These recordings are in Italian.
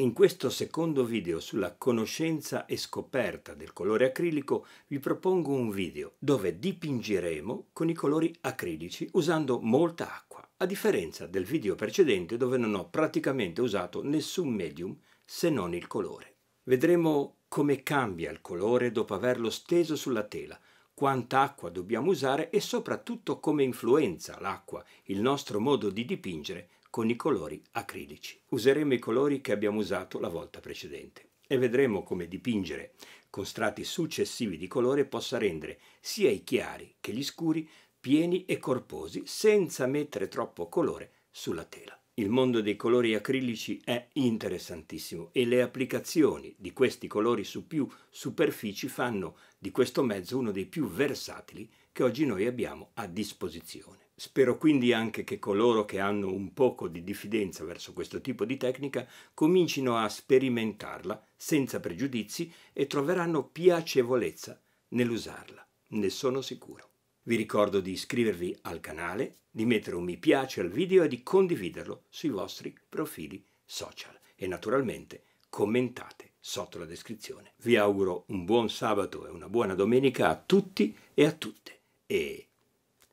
In questo secondo video sulla conoscenza e scoperta del colore acrilico vi propongo un video dove dipingeremo con i colori acrilici usando molta acqua, a differenza del video precedente dove non ho praticamente usato nessun medium se non il colore. Vedremo come cambia il colore dopo averlo steso sulla tela, quanta acqua dobbiamo usare e soprattutto come influenza l'acqua, il nostro modo di dipingere con i colori acrilici. Useremo i colori che abbiamo usato la volta precedente e vedremo come dipingere con strati successivi di colore possa rendere sia i chiari che gli scuri pieni e corposi senza mettere troppo colore sulla tela. Il mondo dei colori acrilici è interessantissimo e le applicazioni di questi colori su più superfici fanno di questo mezzo uno dei più versatili che oggi noi abbiamo a disposizione. Spero quindi anche che coloro che hanno un poco di diffidenza verso questo tipo di tecnica comincino a sperimentarla senza pregiudizi e troveranno piacevolezza nell'usarla, ne sono sicuro. Vi ricordo di iscrivervi al canale, di mettere un mi piace al video e di condividerlo sui vostri profili social e naturalmente commentate sotto la descrizione. Vi auguro un buon sabato e una buona domenica a tutti e a tutte e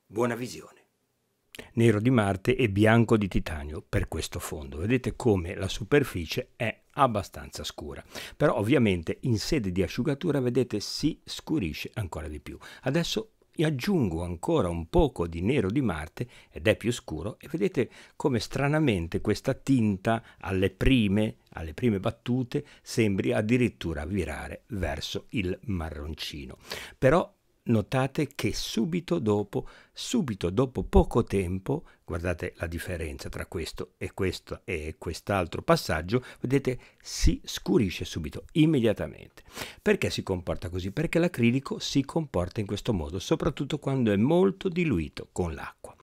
buona visione nero di Marte e bianco di titanio per questo fondo. Vedete come la superficie è abbastanza scura. Però ovviamente in sede di asciugatura, vedete, si scurisce ancora di più. Adesso aggiungo ancora un poco di nero di Marte ed è più scuro e vedete come stranamente questa tinta alle prime, alle prime battute sembri addirittura virare verso il marroncino. Però notate che subito dopo, subito dopo poco tempo, guardate la differenza tra questo e questo e quest'altro passaggio, vedete si scurisce subito, immediatamente. Perché si comporta così? Perché l'acrilico si comporta in questo modo, soprattutto quando è molto diluito con l'acqua.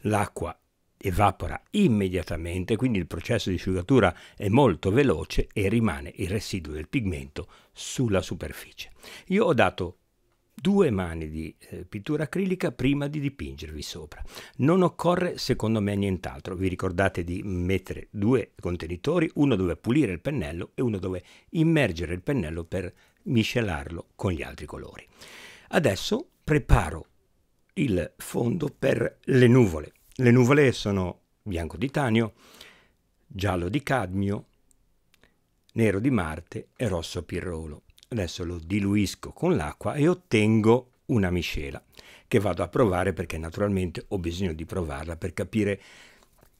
L'acqua evapora immediatamente, quindi il processo di asciugatura è molto veloce e rimane il residuo del pigmento sulla superficie. Io ho dato due mani di eh, pittura acrilica prima di dipingervi sopra. Non occorre secondo me nient'altro, vi ricordate di mettere due contenitori, uno dove pulire il pennello e uno dove immergere il pennello per miscelarlo con gli altri colori. Adesso preparo il fondo per le nuvole. Le nuvole sono bianco di titanio, giallo di cadmio, nero di Marte e rosso pirrolo. Adesso lo diluisco con l'acqua e ottengo una miscela che vado a provare perché naturalmente ho bisogno di provarla per capire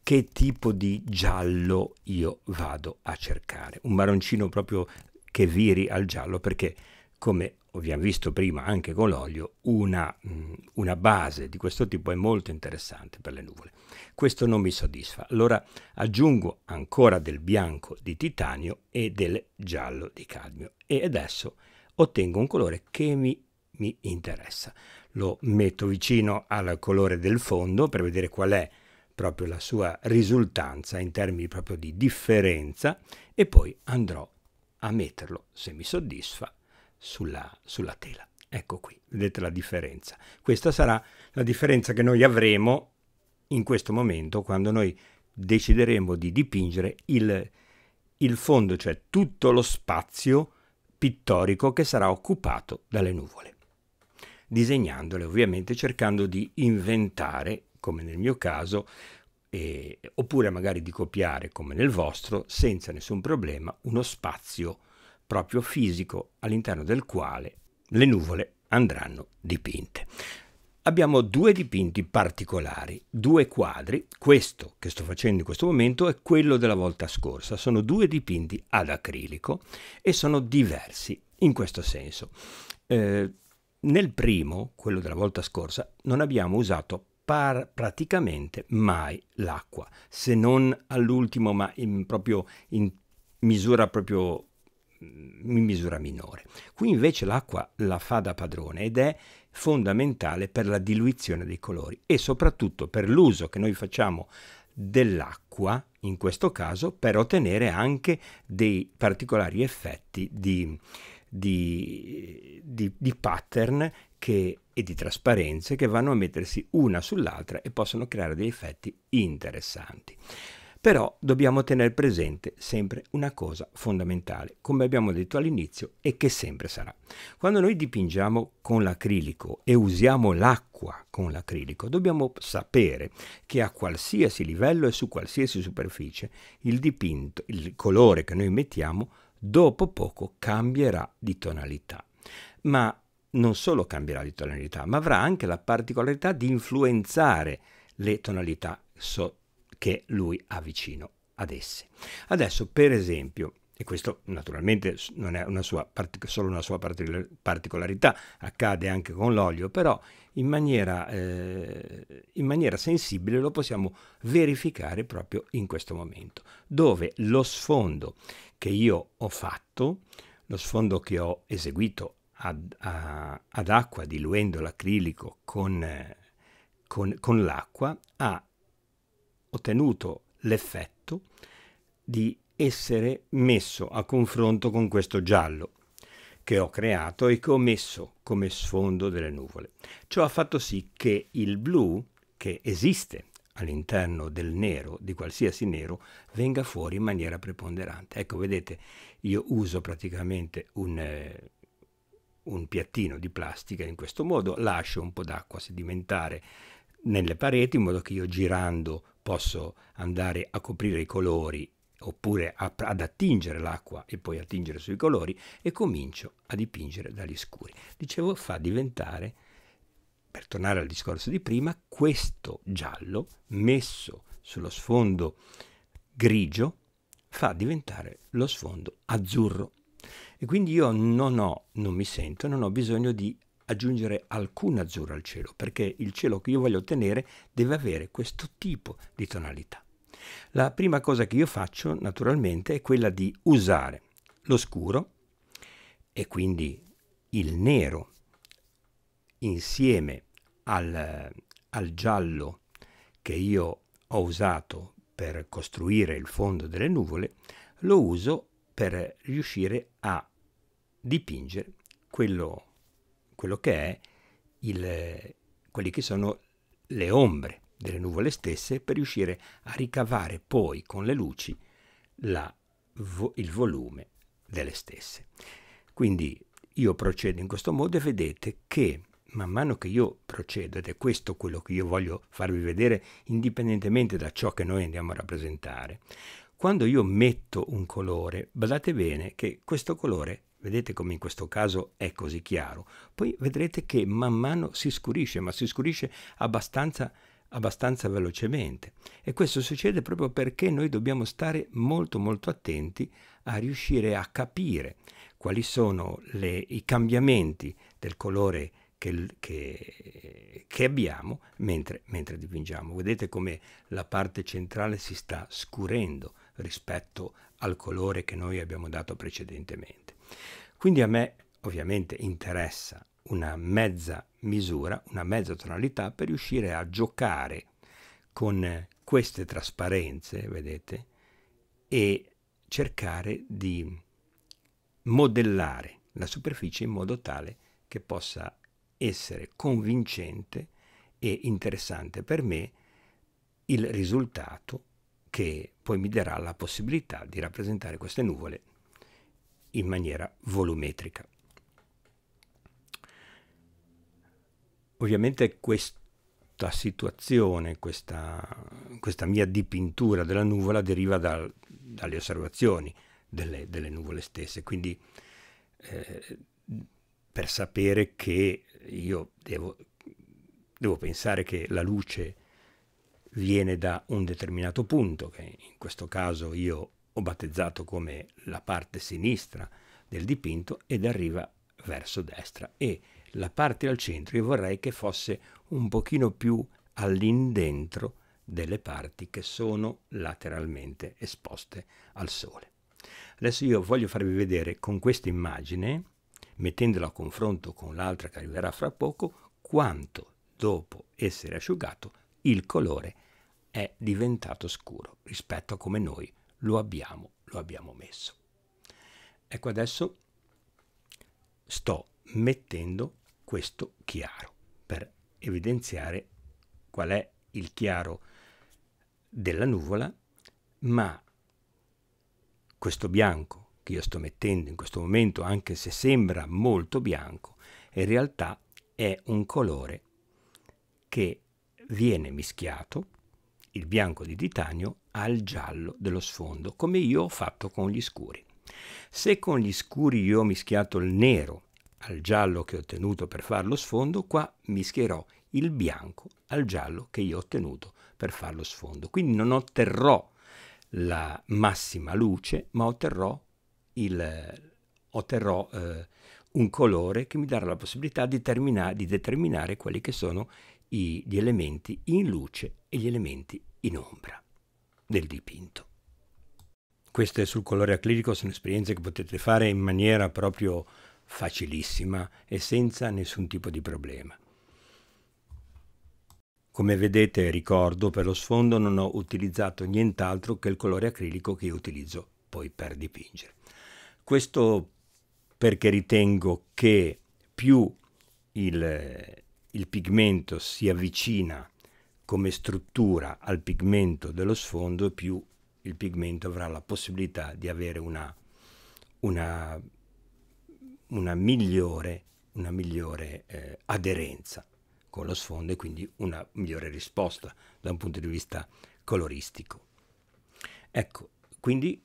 che tipo di giallo io vado a cercare. Un marroncino proprio che viri al giallo perché come abbiamo visto prima anche con l'olio, una, mm, una, base di questo tipo è molto interessante per le nuvole. Questo non mi soddisfa. Allora aggiungo ancora del bianco di titanio e del giallo di cadmio e adesso ottengo un colore che mi, mi interessa. Lo metto vicino al colore del fondo per vedere qual è proprio la sua risultanza in termini proprio di differenza e poi andrò a metterlo, se mi soddisfa, sulla, sulla tela. Ecco qui, vedete la differenza. Questa sarà la differenza che noi avremo in questo momento quando noi decideremo di dipingere il, il fondo, cioè tutto lo spazio pittorico che sarà occupato dalle nuvole. Disegnandole ovviamente cercando di inventare, come nel mio caso, eh, oppure magari di copiare, come nel vostro, senza nessun problema, uno spazio proprio fisico all'interno del quale le nuvole andranno dipinte. Abbiamo due dipinti particolari, due quadri, questo che sto facendo in questo momento è quello della volta scorsa, sono due dipinti ad acrilico e sono diversi in questo senso. Eh, nel primo, quello della volta scorsa, non abbiamo usato praticamente mai l'acqua, se non all'ultimo, ma in, proprio in misura proprio in misura minore. Qui invece l'acqua la fa da padrone ed è fondamentale per la diluizione dei colori e soprattutto per l'uso che noi facciamo dell'acqua, in questo caso, per ottenere anche dei particolari effetti di, di, di, di pattern che, e di trasparenze che vanno a mettersi una sull'altra e possono creare degli effetti interessanti. Però dobbiamo tenere presente sempre una cosa fondamentale, come abbiamo detto all'inizio e che sempre sarà. Quando noi dipingiamo con l'acrilico e usiamo l'acqua con l'acrilico, dobbiamo sapere che a qualsiasi livello e su qualsiasi superficie il dipinto, il colore che noi mettiamo, dopo poco cambierà di tonalità. Ma non solo cambierà di tonalità, ma avrà anche la particolarità di influenzare le tonalità sottili che lui ha vicino ad esse. Adesso, per esempio, e questo naturalmente non è una sua, solo una sua particolarità, accade anche con l'olio, però in maniera, eh, in maniera sensibile lo possiamo verificare proprio in questo momento, dove lo sfondo che io ho fatto, lo sfondo che ho eseguito ad, a, ad acqua diluendo l'acrilico con, con, con l'acqua, ha ottenuto l'effetto di essere messo a confronto con questo giallo che ho creato e che ho messo come sfondo delle nuvole. Ciò ha fatto sì che il blu, che esiste all'interno del nero, di qualsiasi nero, venga fuori in maniera preponderante. Ecco, vedete, io uso praticamente un, eh, un piattino di plastica in questo modo, lascio un po' d'acqua sedimentare nelle pareti in modo che io girando posso andare a coprire i colori oppure a, ad attingere l'acqua e poi attingere sui colori e comincio a dipingere dagli scuri. Dicevo, fa diventare, per tornare al discorso di prima, questo giallo messo sullo sfondo grigio fa diventare lo sfondo azzurro. E quindi io non ho, non mi sento, non ho bisogno di aggiungere alcun azzurro al cielo, perché il cielo che io voglio ottenere deve avere questo tipo di tonalità. La prima cosa che io faccio, naturalmente, è quella di usare lo scuro e quindi il nero insieme al, al giallo che io ho usato per costruire il fondo delle nuvole, lo uso per riuscire a dipingere quello che quello che è il, quelli che sono le ombre delle nuvole stesse per riuscire a ricavare poi con le luci la, il volume delle stesse. Quindi io procedo in questo modo e vedete che man mano che io procedo, ed è questo quello che io voglio farvi vedere indipendentemente da ciò che noi andiamo a rappresentare, quando io metto un colore, badate bene che questo colore Vedete come in questo caso è così chiaro. Poi vedrete che man mano si scurisce, ma si scurisce abbastanza abbastanza velocemente e questo succede proprio perché noi dobbiamo stare molto molto attenti a riuscire a capire quali sono le, i cambiamenti del colore che, che, che abbiamo mentre, mentre dipingiamo. Vedete come la parte centrale si sta scurendo rispetto al colore che noi abbiamo dato precedentemente. Quindi a me ovviamente interessa una mezza misura, una mezza tonalità per riuscire a giocare con queste trasparenze, vedete, e cercare di modellare la superficie in modo tale che possa essere convincente e interessante per me il risultato che poi mi darà la possibilità di rappresentare queste nuvole in maniera volumetrica. Ovviamente questa situazione, questa, questa mia dipintura della nuvola deriva dal, dalle osservazioni delle, delle, nuvole stesse, quindi eh, per sapere che io devo, devo pensare che la luce viene da un determinato punto, che in questo caso io o battezzato come la parte sinistra del dipinto ed arriva verso destra e la parte al centro io vorrei che fosse un pochino più all'indentro delle parti che sono lateralmente esposte al sole. Adesso io voglio farvi vedere con questa immagine, mettendola a confronto con l'altra che arriverà fra poco, quanto dopo essere asciugato il colore è diventato scuro rispetto a come noi lo abbiamo, lo abbiamo messo. Ecco adesso sto mettendo questo chiaro per evidenziare qual è il chiaro della nuvola, ma questo bianco che io sto mettendo in questo momento, anche se sembra molto bianco, in realtà è un colore che viene mischiato, il bianco di titanio, al giallo dello sfondo, come io ho fatto con gli scuri. Se con gli scuri io ho mischiato il nero al giallo che ho ottenuto per fare lo sfondo, qua mischierò il bianco al giallo che io ho ottenuto per fare lo sfondo. Quindi non otterrò la massima luce, ma otterrò, il, otterrò eh, un colore che mi darà la possibilità di, di determinare quelli che sono i, gli elementi in luce e gli elementi in ombra del dipinto. Queste sul colore acrilico sono esperienze che potete fare in maniera proprio facilissima e senza nessun tipo di problema. Come vedete, ricordo, per lo sfondo non ho utilizzato nient'altro che il colore acrilico che utilizzo poi per dipingere. Questo perché ritengo che più il, il pigmento si avvicina a come struttura al pigmento dello sfondo, più il pigmento avrà la possibilità di avere una, una, una migliore, una migliore eh, aderenza con lo sfondo e quindi una migliore risposta da un punto di vista coloristico. Ecco, quindi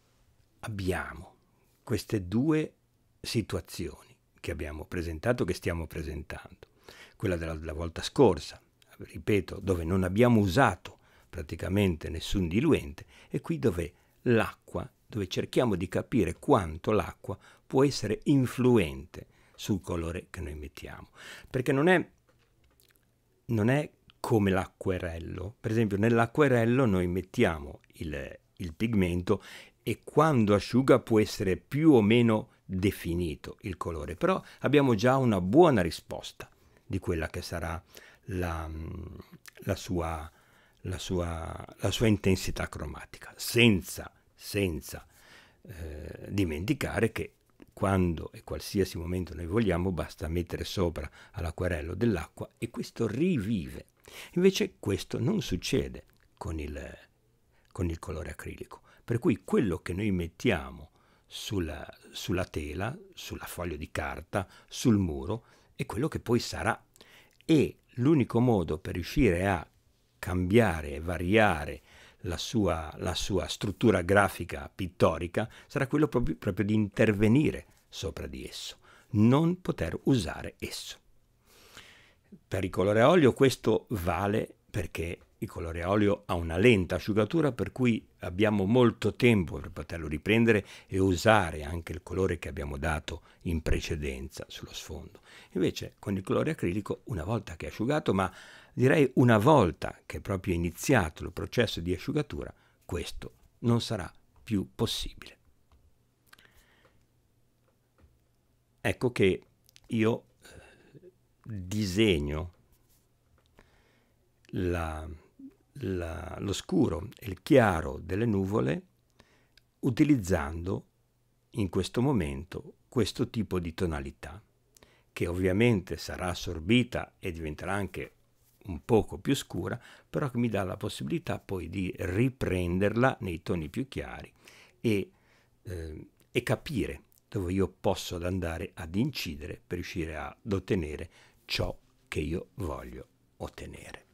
abbiamo queste due situazioni che abbiamo presentato, che stiamo presentando, quella della, della volta scorsa, ripeto, dove non abbiamo usato praticamente nessun diluente, e qui dove l'acqua, dove cerchiamo di capire quanto l'acqua può essere influente sul colore che noi mettiamo. Perché non è, non è come l'acquerello. Per esempio nell'acquerello noi mettiamo il, il pigmento e quando asciuga può essere più o meno definito il colore, però abbiamo già una buona risposta di quella che sarà la, la, sua, la, sua, la sua, intensità cromatica, senza, senza eh, dimenticare che quando e qualsiasi momento noi vogliamo basta mettere sopra all'acquarello dell'acqua e questo rivive. Invece questo non succede con il, con il colore acrilico, per cui quello che noi mettiamo sulla, sulla, tela, sulla foglia di carta, sul muro, è quello che poi sarà. E l'unico modo per riuscire a cambiare e variare la sua, la sua, struttura grafica pittorica sarà quello proprio, proprio di intervenire sopra di esso, non poter usare esso. Per il colore a olio questo vale perché il colore a olio ha una lenta asciugatura per cui abbiamo molto tempo per poterlo riprendere e usare anche il colore che abbiamo dato in precedenza sullo sfondo. Invece con il colore acrilico una volta che è asciugato, ma direi una volta che è proprio iniziato il processo di asciugatura, questo non sarà più possibile. Ecco che io eh, disegno la la, l'oscuro e il chiaro delle nuvole utilizzando in questo momento questo tipo di tonalità che ovviamente sarà assorbita e diventerà anche un poco più scura, però che mi dà la possibilità poi di riprenderla nei toni più chiari e, eh, e capire dove io posso andare ad incidere per riuscire ad ottenere ciò che io voglio ottenere.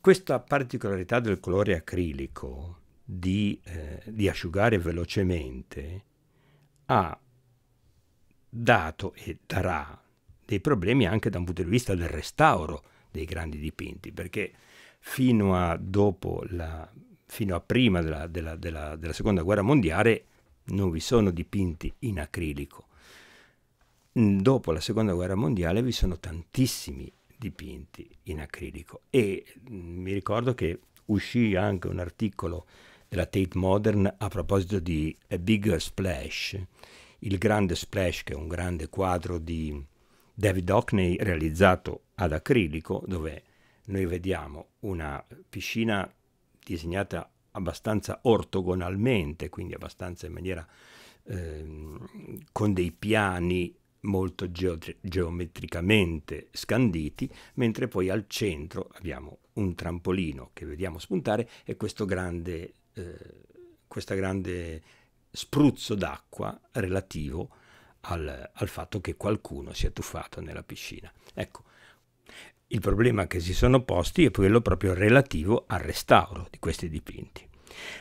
Questa particolarità del colore acrilico di, eh, di asciugare velocemente ha dato e darà dei problemi anche da un punto di vista del restauro dei grandi dipinti, perché fino a, la, fino a prima della, della, della, della seconda guerra mondiale non vi sono dipinti in acrilico. Dopo la seconda guerra mondiale vi sono tantissimi dipinti in acrilico. E mm, mi ricordo che uscì anche un articolo della Tate Modern a proposito di A Bigger Splash, il grande splash che è un grande quadro di David Hockney realizzato ad acrilico dove noi vediamo una piscina disegnata abbastanza ortogonalmente, quindi abbastanza in maniera eh, con dei piani molto geoge- geometricamente scanditi, mentre poi al centro abbiamo un trampolino che vediamo spuntare e questo grande, eh, questa grande spruzzo d'acqua relativo al, al fatto che qualcuno si è tuffato nella piscina. Ecco, il problema che si sono posti è quello proprio relativo al restauro di questi dipinti.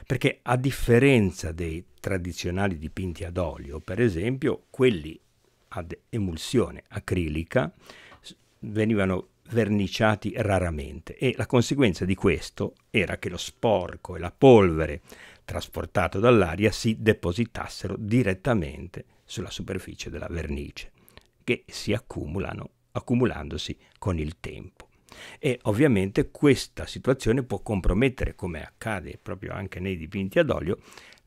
Perché a differenza dei tradizionali dipinti ad olio, per esempio, quelli ad emulsione acrilica venivano verniciati raramente e la conseguenza di questo era che lo sporco e la polvere trasportato dall'aria si depositassero direttamente sulla superficie della vernice che si accumulano accumulandosi con il tempo. E ovviamente questa situazione può compromettere, come accade proprio anche nei dipinti ad olio,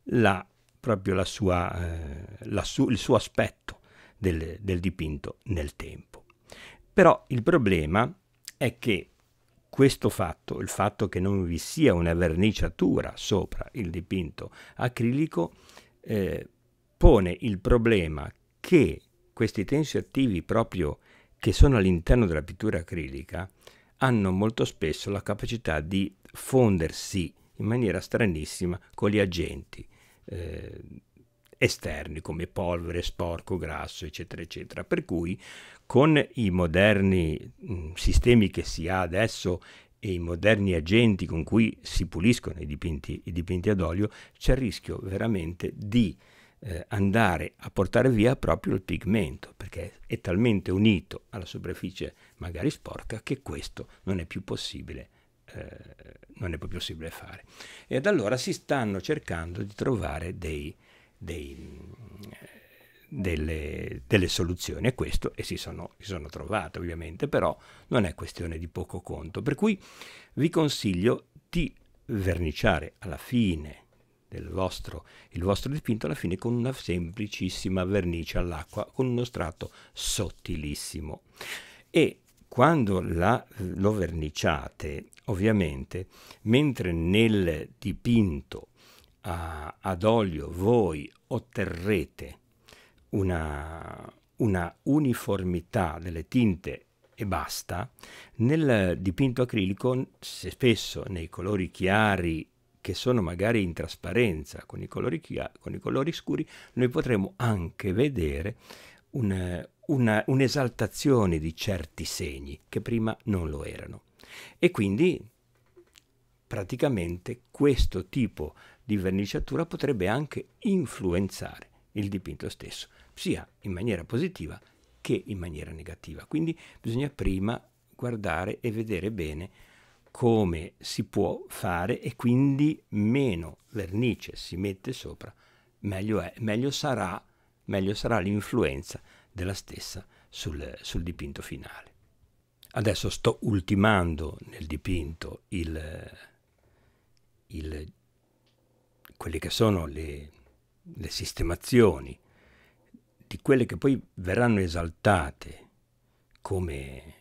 la, proprio la sua, eh, la su, il suo aspetto, del, del dipinto nel tempo. Però il problema è che questo fatto, il fatto che non vi sia una verniciatura sopra il dipinto acrilico, eh, pone il problema che questi tensi attivi proprio che sono all'interno della pittura acrilica hanno molto spesso la capacità di fondersi in maniera stranissima con gli agenti eh, esterni come polvere, sporco, grasso, eccetera, eccetera. Per cui con i moderni sistemi che si ha adesso e i moderni agenti con cui si puliscono i dipinti, i dipinti ad olio, c'è il rischio veramente di eh, andare a portare via proprio il pigmento, perché è talmente unito alla superficie magari sporca che questo non è più possibile eh, non è più possibile fare. Ed allora si stanno cercando di trovare dei dei, delle, delle, soluzioni a questo e si sono, si sono trovate ovviamente, però non è questione di poco conto. Per cui vi consiglio di verniciare alla fine del vostro, il vostro dipinto alla fine con una semplicissima vernice all'acqua con uno strato sottilissimo e quando la, lo verniciate ovviamente mentre nel dipinto a, ad olio voi otterrete una, una uniformità delle tinte e basta, nel dipinto acrilico se spesso nei colori chiari che sono magari in trasparenza con i colori, con i colori scuri, noi potremo anche vedere un'esaltazione di certi segni che prima non lo erano. E quindi praticamente questo tipo di di verniciatura potrebbe anche influenzare il dipinto stesso, sia in maniera positiva che in maniera negativa. Quindi bisogna prima guardare e vedere bene come si può fare e quindi meno vernice si mette sopra, meglio, è, meglio, sarà, meglio sarà, l'influenza della stessa sul, sul dipinto finale. Adesso sto ultimando nel dipinto il, il quelle che sono le, le sistemazioni di quelle che poi verranno esaltate come,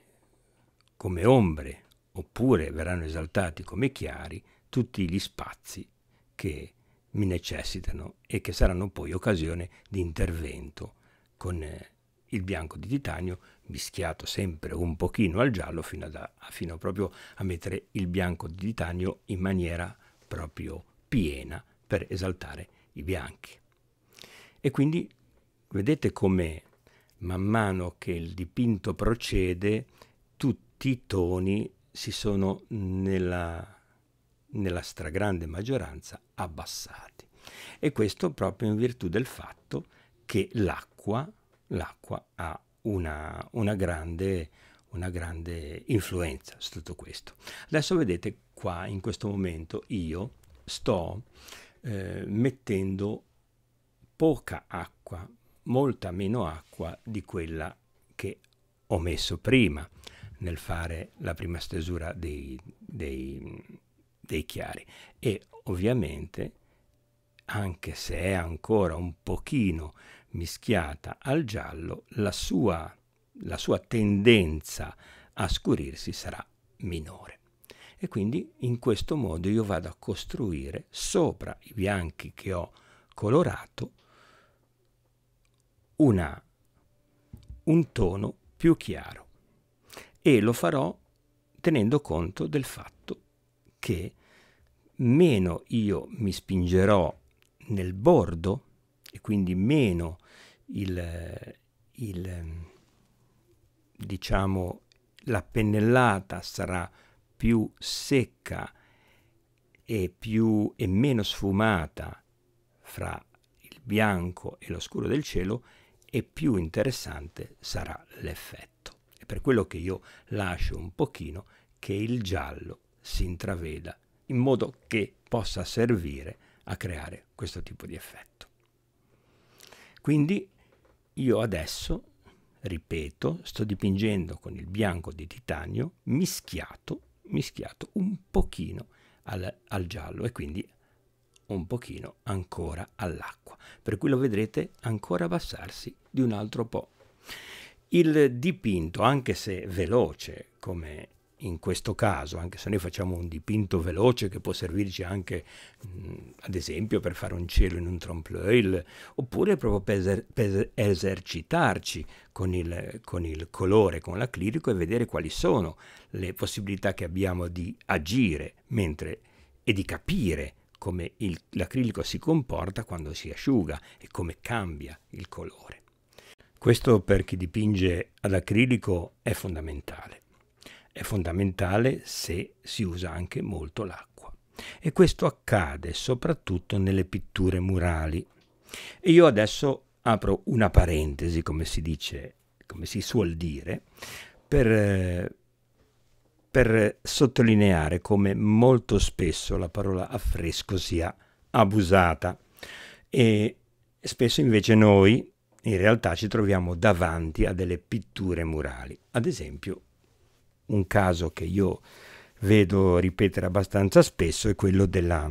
come ombre oppure verranno esaltati come chiari tutti gli spazi che mi necessitano e che saranno poi occasione di intervento con eh, il bianco di titanio mischiato sempre un pochino al giallo fino, ad, fino proprio a mettere il bianco di titanio in maniera proprio piena per esaltare i bianchi. E quindi vedete come man mano che il dipinto procede tutti i toni si sono nella, nella stragrande maggioranza abbassati. E questo proprio in virtù del fatto che l'acqua, l'acqua ha una, una, grande, una grande influenza su tutto questo. Adesso vedete qua in questo momento io sto eh, mettendo poca acqua, molta meno acqua di quella che ho messo prima nel fare la prima stesura dei, dei, dei chiari e ovviamente anche se è ancora un pochino mischiata al giallo la sua, la sua tendenza a scurirsi sarà minore e quindi in questo modo io vado a costruire sopra i bianchi che ho colorato una, un tono più chiaro e lo farò tenendo conto del fatto che meno io mi spingerò nel bordo e quindi meno il, il diciamo la pennellata sarà più secca e, più, e meno sfumata fra il bianco e l'oscuro del cielo, e più interessante sarà l'effetto. È per quello che io lascio un pochino che il giallo si intraveda, in modo che possa servire a creare questo tipo di effetto. Quindi io adesso, ripeto, sto dipingendo con il bianco di titanio mischiato mischiato un pochino al, al giallo e quindi un pochino ancora all'acqua, per cui lo vedrete ancora abbassarsi di un altro po'. Il dipinto, anche se veloce come in questo caso, anche se noi facciamo un dipinto veloce che può servirci anche mh, ad esempio per fare un cielo in un trompe-l'œil, oppure proprio per, eser per esercitarci con il, con il, colore, con l'acrilico e vedere quali sono le possibilità che abbiamo di agire mentre, e di capire come l'acrilico si comporta quando si asciuga e come cambia il colore. Questo per chi dipinge ad acrilico è fondamentale è fondamentale se si usa anche molto l'acqua. E questo accade soprattutto nelle pitture murali. E io adesso apro una parentesi, come si dice, come si suol dire, per, per sottolineare come molto spesso la parola affresco sia abusata e spesso invece noi in realtà ci troviamo davanti a delle pitture murali, ad esempio un caso che io vedo ripetere abbastanza spesso è quello della,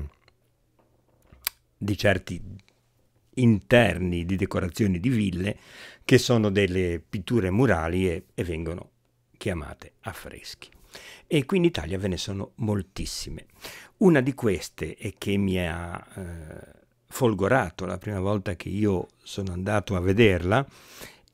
di certi interni di decorazioni di ville che sono delle pitture murali e, e vengono chiamate affreschi. E qui in Italia ve ne sono moltissime. Una di queste è che mi ha eh, folgorato la prima volta che io sono andato a vederla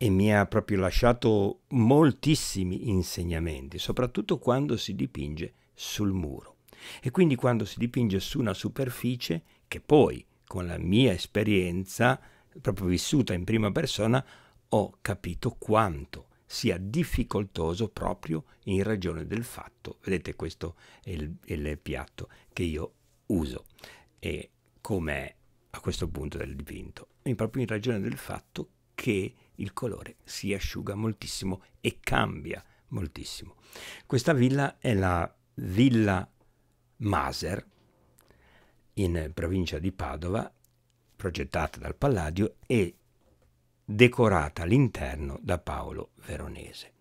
e mi ha proprio lasciato moltissimi insegnamenti, soprattutto quando si dipinge sul muro. E quindi quando si dipinge su una superficie che poi, con la mia esperienza, proprio vissuta in prima persona, ho capito quanto sia difficoltoso proprio in ragione del fatto. Vedete, questo è il, il piatto che io uso e com'è a questo punto del dipinto. proprio in ragione del fatto che il colore si asciuga moltissimo e cambia moltissimo. Questa villa è la Villa Maser in provincia di Padova, progettata dal Palladio e decorata all'interno da Paolo Veronese.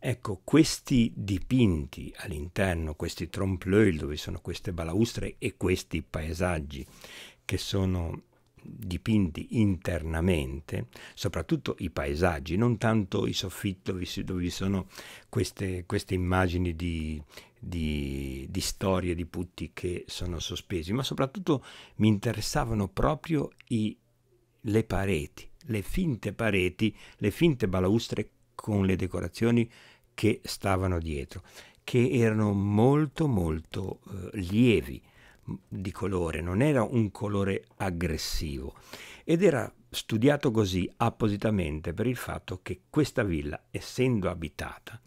Ecco, questi dipinti all'interno, questi trompe-l'œil dove sono queste balaustre e questi paesaggi che sono dipinti internamente, soprattutto i paesaggi, non tanto i soffitti dove vi sono queste, queste immagini di, di, di, storie di putti che sono sospesi, ma soprattutto mi interessavano proprio i, le pareti, le finte pareti, le finte balaustre con le decorazioni che stavano dietro, che erano molto molto eh, lievi, di colore, non era un colore aggressivo ed era studiato così appositamente per il fatto che questa villa, essendo abitata,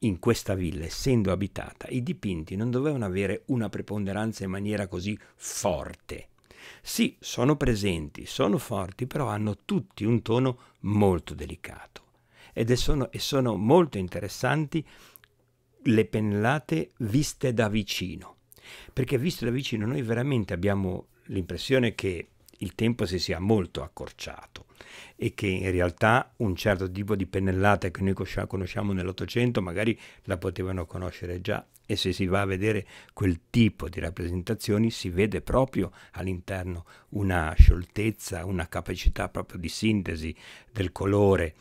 in questa villa, essendo abitata, i dipinti non dovevano avere una preponderanza in maniera così forte. Sì, sono presenti, sono forti, però hanno tutti un tono molto delicato. Ed sono, e sono molto interessanti le pennellate viste da vicino perché visto da vicino noi veramente abbiamo l'impressione che il tempo si sia molto accorciato e che in realtà un certo tipo di pennellata che noi conosciamo nell'Ottocento magari la potevano conoscere già e se si va a vedere quel tipo di rappresentazioni si vede proprio all'interno una scioltezza, una capacità proprio di sintesi del colore,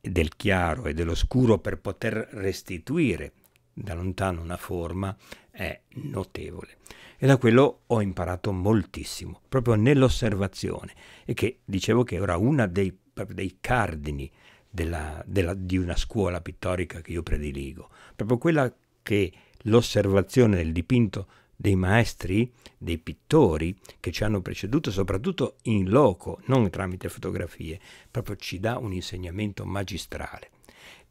del chiaro e dello scuro per poter restituire da lontano una forma è notevole. E da quello ho imparato moltissimo, proprio nell'osservazione, e che dicevo che era uno dei, dei cardini della, della, di una scuola pittorica che io prediligo, proprio quella che l'osservazione del dipinto dei maestri, dei pittori che ci hanno preceduto, soprattutto in loco, non tramite fotografie, proprio ci dà un insegnamento magistrale.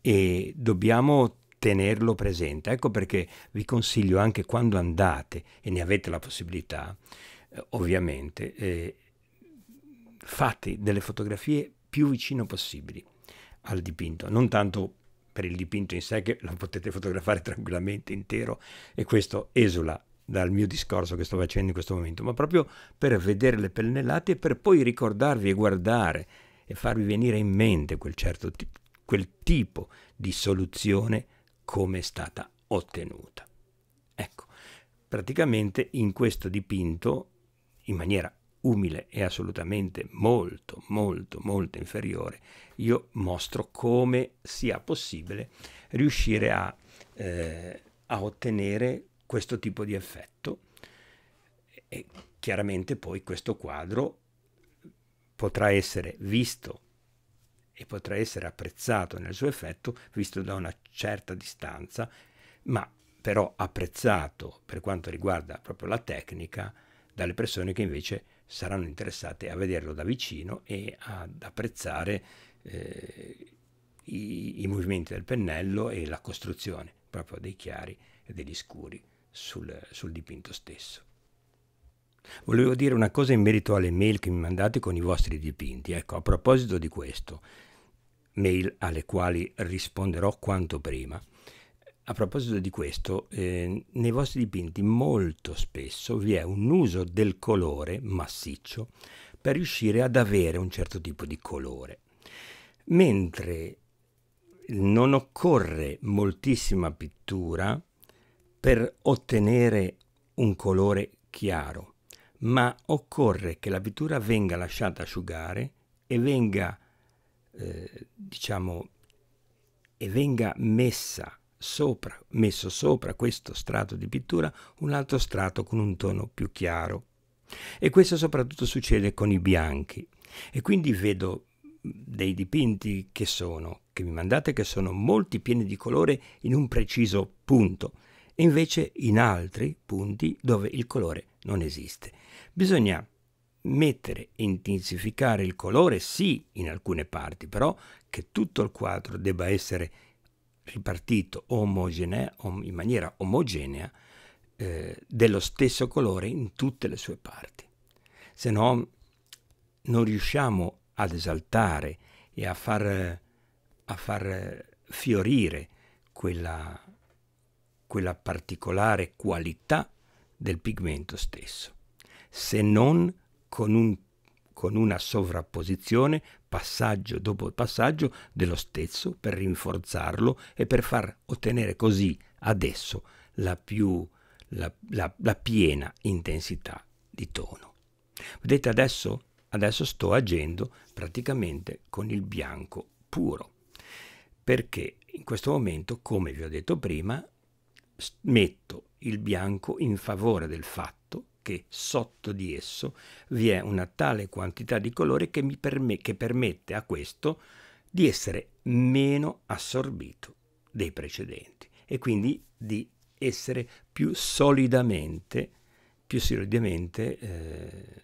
E dobbiamo tenerlo presente. Ecco perché vi consiglio anche quando andate e ne avete la possibilità, eh, ovviamente, eh, fate delle fotografie più vicino possibili al dipinto, non tanto per il dipinto in sé che lo potete fotografare tranquillamente intero e questo esula dal mio discorso che sto facendo in questo momento, ma proprio per vedere le pennellate e per poi ricordarvi e guardare e farvi venire in mente quel certo quel tipo di soluzione come è stata ottenuta. Ecco, praticamente in questo dipinto, in maniera umile e assolutamente molto, molto, molto inferiore, io mostro come sia possibile riuscire a, eh, a ottenere questo tipo di effetto e chiaramente poi questo quadro potrà essere visto e potrà essere apprezzato nel suo effetto visto da una certa distanza, ma però apprezzato per quanto riguarda proprio la tecnica dalle persone che invece saranno interessate a vederlo da vicino e ad apprezzare eh, i, i movimenti del pennello e la costruzione proprio dei chiari e degli scuri sul, sul dipinto stesso. Volevo dire una cosa in merito alle mail che mi mandate con i vostri dipinti. Ecco, a proposito di questo, mail alle quali risponderò quanto prima. A proposito di questo, eh, nei vostri dipinti molto spesso vi è un uso del colore massiccio per riuscire ad avere un certo tipo di colore, mentre non occorre moltissima pittura per ottenere un colore chiaro, ma occorre che la pittura venga lasciata asciugare e venga eh, diciamo, e venga messa sopra, messo sopra questo strato di pittura un altro strato con un tono più chiaro. E questo soprattutto succede con i bianchi. E quindi vedo mm, dei dipinti che sono, che mi mandate, che sono molti pieni di colore in un preciso punto, e invece in altri punti dove il colore non esiste. Bisogna mettere e intensificare il colore sì in alcune parti, però che tutto il quadro debba essere ripartito omogenea, in maniera omogenea eh, dello stesso colore in tutte le sue parti. Se no non riusciamo ad esaltare e a far, a far fiorire quella, quella particolare qualità del pigmento stesso, se non con, un, con una sovrapposizione, passaggio dopo passaggio, dello stesso per rinforzarlo e per far ottenere così adesso la, più, la, la, la piena intensità di tono. Vedete adesso? Adesso sto agendo praticamente con il bianco puro, perché in questo momento, come vi ho detto prima, metto il bianco in favore del fatto perché sotto di esso vi è una tale quantità di colore che, mi perm che permette a questo di essere meno assorbito dei precedenti e quindi di essere più solidamente, più solidamente eh,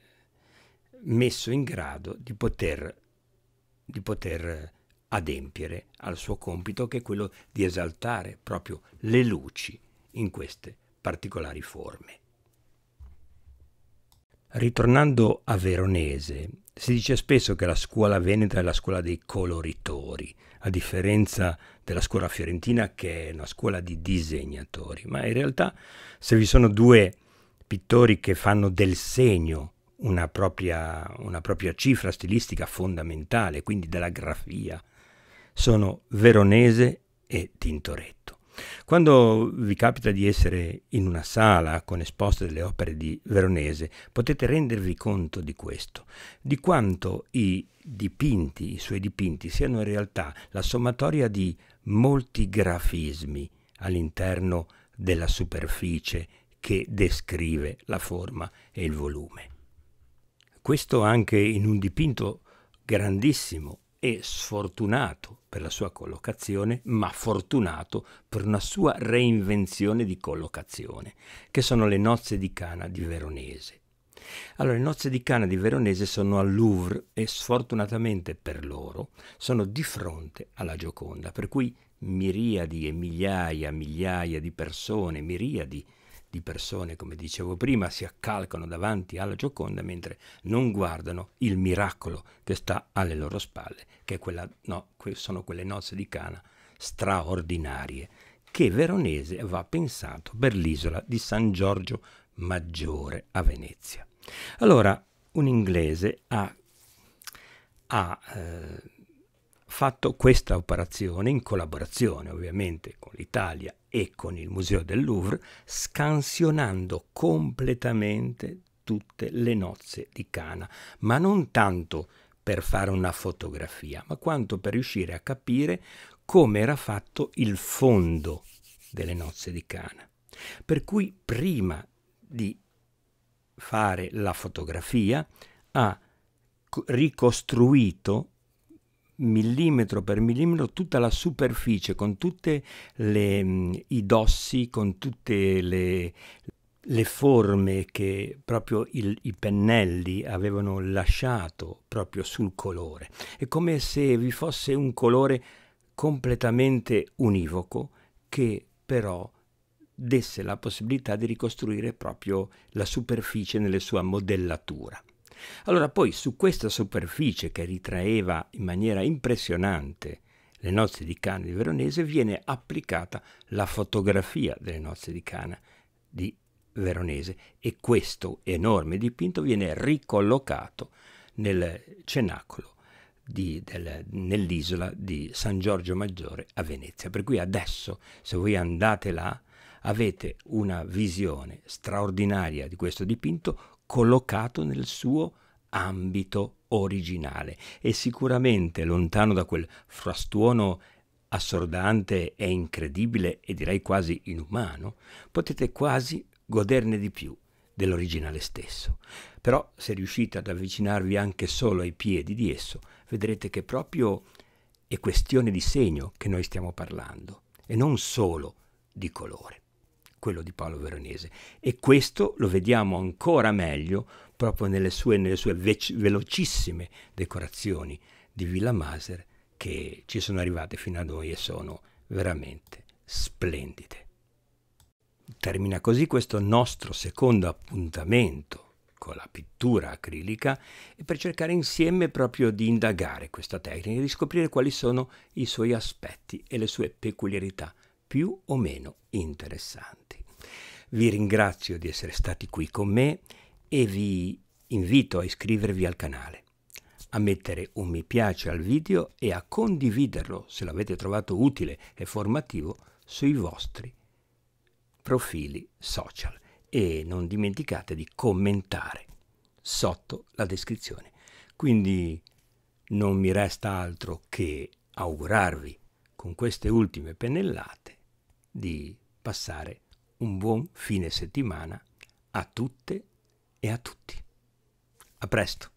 messo in grado di poter, di poter adempiere al suo compito che è quello di esaltare proprio le luci in queste particolari forme. Ritornando a Veronese, si dice spesso che la scuola veneta è la scuola dei coloritori, a differenza della scuola fiorentina che è una scuola di disegnatori, ma in realtà se vi sono due pittori che fanno del segno una propria, una propria cifra stilistica fondamentale, quindi della grafia, sono Veronese e Tintoretto. Quando vi capita di essere in una sala con esposte delle opere di Veronese, potete rendervi conto di questo, di quanto i dipinti, i suoi dipinti, siano in realtà la sommatoria di molti grafismi all'interno della superficie che descrive la forma e il volume. Questo anche in un dipinto grandissimo è sfortunato per la sua collocazione, ma fortunato per una sua reinvenzione di collocazione, che sono le nozze di Cana di Veronese. Allora, le nozze di Cana di Veronese sono al Louvre e sfortunatamente per loro sono di fronte alla Gioconda, per cui miriadi e migliaia, migliaia di persone, miriadi di persone, come dicevo prima, si accalcano davanti alla Gioconda mentre non guardano il miracolo che sta alle loro spalle, che quella, no, que sono quelle nozze di Cana straordinarie che Veronese va pensato per l'isola di San Giorgio Maggiore a Venezia. Allora, un inglese ha, ha eh, fatto questa operazione in collaborazione ovviamente con l'Italia e con il Museo del Louvre, scansionando completamente tutte le nozze di Cana, ma non tanto per fare una fotografia, ma quanto per riuscire a capire come era fatto il fondo delle nozze di Cana. Per cui prima di fare la fotografia ha ricostruito millimetro per millimetro tutta la superficie con tutti mm, i dossi, con tutte le, le forme che proprio il, i pennelli avevano lasciato proprio sul colore. È come se vi fosse un colore completamente univoco che però desse la possibilità di ricostruire proprio la superficie nelle sua modellatura. Allora poi su questa superficie che ritraeva in maniera impressionante le nozze di Cana di Veronese viene applicata la fotografia delle nozze di Cana di Veronese e questo enorme dipinto viene ricollocato nel cenacolo di, del, nell'isola di San Giorgio Maggiore a Venezia. Per cui adesso, se voi andate là, avete una visione straordinaria di questo dipinto collocato nel suo ambito originale e sicuramente lontano da quel frastuono assordante e incredibile e direi quasi inumano, potete quasi goderne di più dell'originale stesso. Però se riuscite ad avvicinarvi anche solo ai piedi di esso, vedrete che proprio è questione di segno che noi stiamo parlando e non solo di colore quello di Paolo Veronese. E questo lo vediamo ancora meglio proprio nelle sue, nelle sue vec- velocissime decorazioni di Villa Maser che ci sono arrivate fino a noi e sono veramente splendide. Termina così questo nostro secondo appuntamento con la pittura acrilica e per cercare insieme proprio di indagare questa tecnica e di scoprire quali sono i suoi aspetti e le sue peculiarità più o meno interessanti. Vi ringrazio di essere stati qui con me e vi invito a iscrivervi al canale, a mettere un mi piace al video e a condividerlo, se l'avete trovato utile e formativo, sui vostri profili social e non dimenticate di commentare sotto la descrizione. Quindi non mi resta altro che augurarvi con queste ultime pennellate di passare un buon fine settimana a tutte e a tutti. A presto!